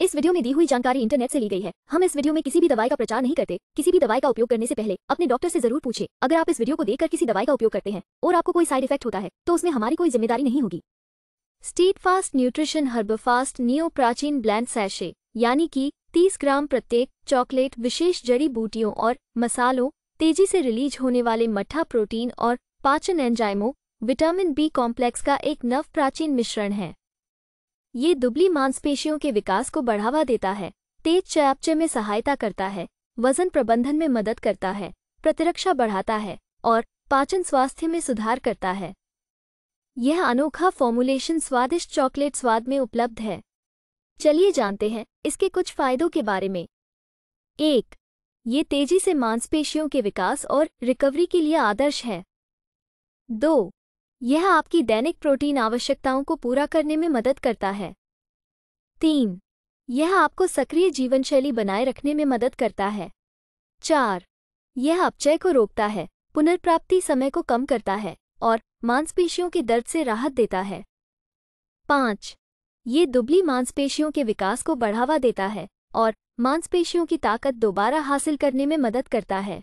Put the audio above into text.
इस वीडियो में दी हुई जानकारी इंटरनेट से ली गई है हम इस वीडियो में किसी भी दवाई का प्रचार नहीं करते किसी भी दवाई का उपयोग करने से पहले अपने डॉक्टर से जरूर पूछे अगर आप इस वीडियो को देखकर किसी दवाई का उपयोग करते हैं और आपको कोई साइड इफेक्ट होता है तो उसमें हमारी कोई जिम्मेदारी नहीं होगी steadfast nutrition herb fast neo प्राचीन ब्लैंड सैशे यानी कि तीस ग्राम प्रत्येक चॉकलेट विशेष जड़ी बूटियों और मसालों तेजी से रिलीज होने वाले मठा प्रोटीन और पाचन एंजाइमो विटामिन बी कॉम्प्लेक्स का एक नव प्राचीन मिश्रण है ये दुबली मांसपेशियों के विकास को बढ़ावा देता है तेज चयापचय में सहायता करता है वजन प्रबंधन में मदद करता है प्रतिरक्षा बढ़ाता है और पाचन स्वास्थ्य में सुधार करता है यह अनोखा फॉर्मुलेशन स्वादिष्ट चॉकलेट स्वाद में उपलब्ध है चलिए जानते हैं इसके कुछ फायदों के बारे में एक ये तेजी से मांसपेशियों के विकास और रिकवरी के लिए आदर्श है दो यह आपकी दैनिक प्रोटीन आवश्यकताओं को पूरा करने में मदद करता है तीन यह आपको सक्रिय जीवनशैली बनाए रखने में मदद करता है चार यह अपचय को रोकता है पुनर्प्राप्ति समय को कम करता है और मांसपेशियों के दर्द से राहत देता है पाँच ये दुबली मांसपेशियों के विकास को बढ़ावा देता है और मांसपेशियों की ताकत दोबारा हासिल करने में मदद करता है